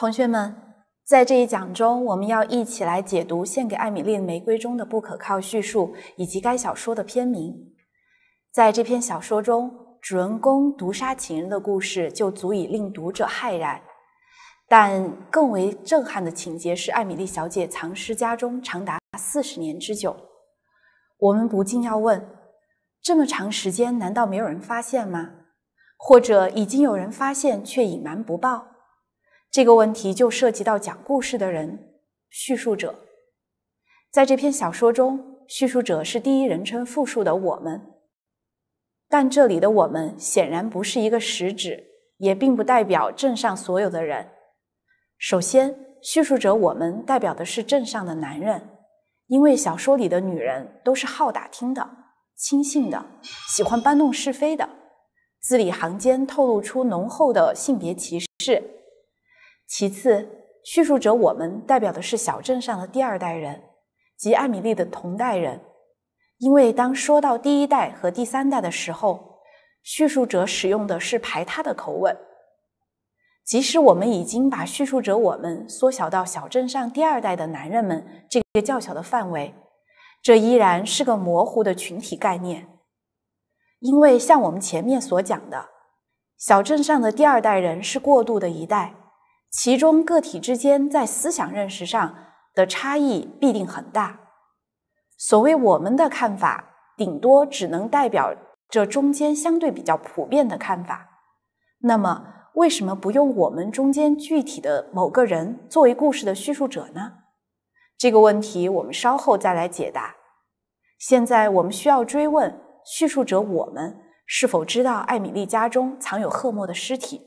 同学们，在这一讲中，我们要一起来解读《献给艾米丽的玫瑰》中的不可靠叙述以及该小说的篇名。在这篇小说中，主人公毒杀情人的故事就足以令读者骇然，但更为震撼的情节是艾米丽小姐藏尸家中长达四十年之久。我们不禁要问：这么长时间，难道没有人发现吗？或者已经有人发现，却隐瞒不报？这个问题就涉及到讲故事的人，叙述者，在这篇小说中，叙述者是第一人称复数的“我们”，但这里的“我们”显然不是一个实指，也并不代表镇上所有的人。首先，叙述者“我们”代表的是镇上的男人，因为小说里的女人都是好打听的、轻信的、喜欢搬弄是非的，字里行间透露出浓厚的性别歧视。其次，叙述者我们代表的是小镇上的第二代人即艾米丽的同代人，因为当说到第一代和第三代的时候，叙述者使用的是排他的口吻。即使我们已经把叙述者我们缩小到小镇上第二代的男人们这个较小的范围，这依然是个模糊的群体概念，因为像我们前面所讲的，小镇上的第二代人是过渡的一代。其中个体之间在思想认识上的差异必定很大。所谓我们的看法，顶多只能代表这中间相对比较普遍的看法。那么，为什么不用我们中间具体的某个人作为故事的叙述者呢？这个问题我们稍后再来解答。现在我们需要追问叙述者我们是否知道艾米丽家中藏有赫默的尸体？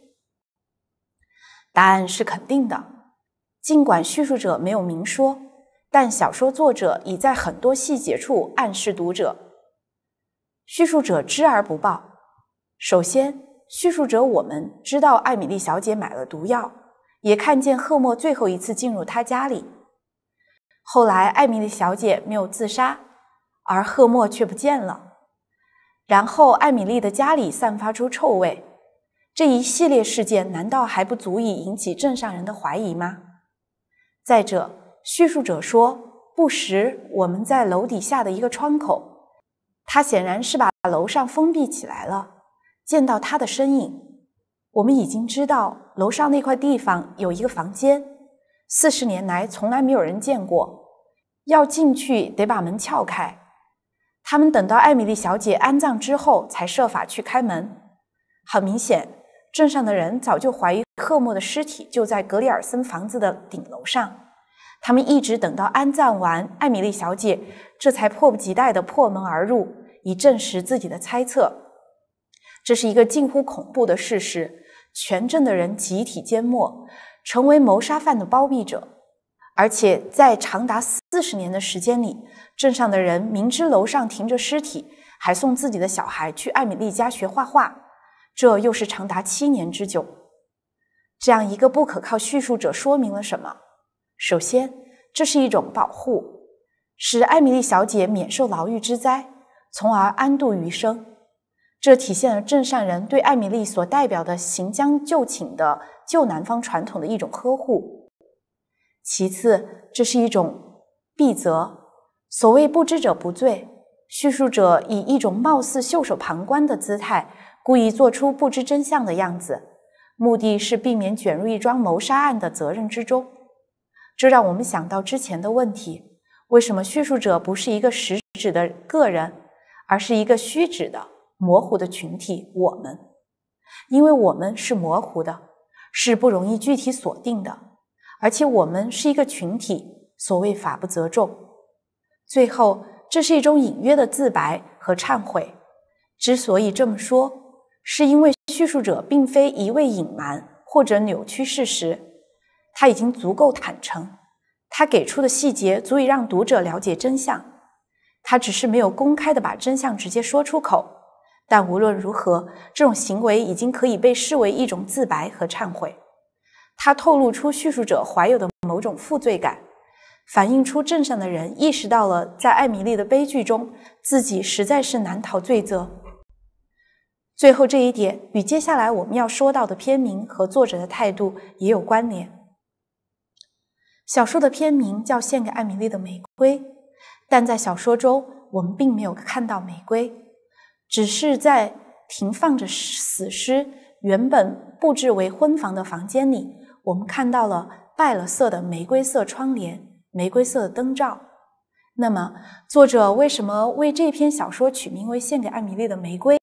答案是肯定的，尽管叙述者没有明说，但小说作者已在很多细节处暗示读者。叙述者知而不报。首先，叙述者我们知道艾米丽小姐买了毒药，也看见赫默最后一次进入她家里。后来，艾米丽小姐没有自杀，而赫默却不见了。然后，艾米丽的家里散发出臭味。这一系列事件难道还不足以引起镇上人的怀疑吗？再者，叙述者说不时我们在楼底下的一个窗口，他显然是把楼上封闭起来了。见到他的身影，我们已经知道楼上那块地方有一个房间，四十年来从来没有人见过。要进去得把门撬开。他们等到艾米丽小姐安葬之后才设法去开门。很明显。镇上的人早就怀疑赫莫的尸体就在格里尔森房子的顶楼上，他们一直等到安葬完艾米丽小姐，这才迫不及待的破门而入，以证实自己的猜测。这是一个近乎恐怖的事实，全镇的人集体缄默，成为谋杀犯的包庇者，而且在长达四十年的时间里，镇上的人明知楼上停着尸体，还送自己的小孩去艾米丽家学画画。这又是长达七年之久，这样一个不可靠叙述者说明了什么？首先，这是一种保护，使艾米丽小姐免受牢狱之灾，从而安度余生。这体现了镇上人对艾米丽所代表的行将就寝的旧南方传统的一种呵护。其次，这是一种避责，所谓不知者不罪。叙述者以一种貌似袖手旁观的姿态。故意做出不知真相的样子，目的是避免卷入一桩谋杀案的责任之中。这让我们想到之前的问题：为什么叙述者不是一个实指的个人，而是一个虚指的模糊的群体“我们”？因为我们是模糊的，是不容易具体锁定的，而且我们是一个群体。所谓“法不责众”。最后，这是一种隐约的自白和忏悔。之所以这么说。是因为叙述者并非一味隐瞒或者扭曲事实，他已经足够坦诚，他给出的细节足以让读者了解真相，他只是没有公开的把真相直接说出口。但无论如何，这种行为已经可以被视为一种自白和忏悔。他透露出叙述者怀有的某种负罪感，反映出镇上的人意识到了在艾米丽的悲剧中，自己实在是难逃罪责。最后这一点与接下来我们要说到的片名和作者的态度也有关联。小说的片名叫《献给艾米丽的玫瑰》，但在小说中我们并没有看到玫瑰，只是在停放着死尸、原本布置为婚房的房间里，我们看到了败了色的玫瑰色窗帘、玫瑰色的灯罩。那么，作者为什么为这篇小说取名为《献给艾米丽的玫瑰》？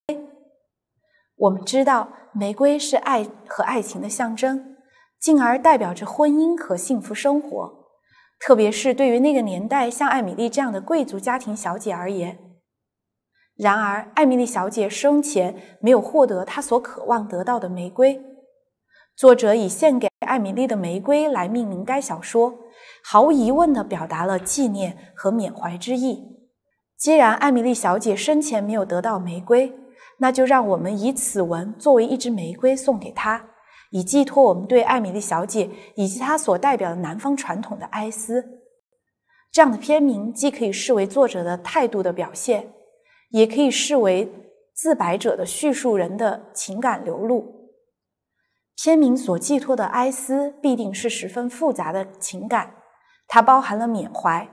我们知道，玫瑰是爱和爱情的象征，进而代表着婚姻和幸福生活。特别是对于那个年代像艾米丽这样的贵族家庭小姐而言。然而，艾米丽小姐生前没有获得她所渴望得到的玫瑰。作者以献给艾米丽的玫瑰来命名该小说，毫无疑问地表达了纪念和缅怀之意。既然艾米丽小姐生前没有得到玫瑰，那就让我们以此文作为一支玫瑰送给她，以寄托我们对艾米丽小姐以及她所代表的南方传统的哀思。这样的片名既可以视为作者的态度的表现，也可以视为自白者的叙述人的情感流露。片名所寄托的哀思必定是十分复杂的情感，它包含了缅怀、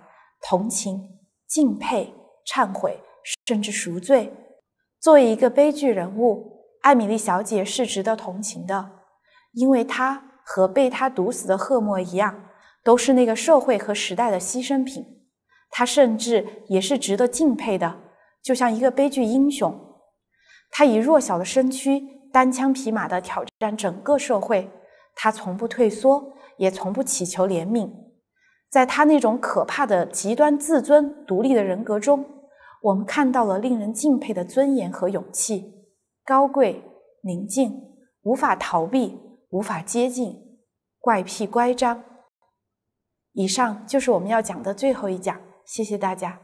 同情、敬佩、忏悔，甚至赎罪。作为一个悲剧人物，艾米丽小姐是值得同情的，因为她和被她毒死的赫默一样，都是那个社会和时代的牺牲品。她甚至也是值得敬佩的，就像一个悲剧英雄。她以弱小的身躯单枪匹马的挑战整个社会，她从不退缩，也从不乞求怜悯。在她那种可怕的极端自尊、独立的人格中。我们看到了令人敬佩的尊严和勇气，高贵、宁静，无法逃避，无法接近，怪癖、乖张。以上就是我们要讲的最后一讲，谢谢大家。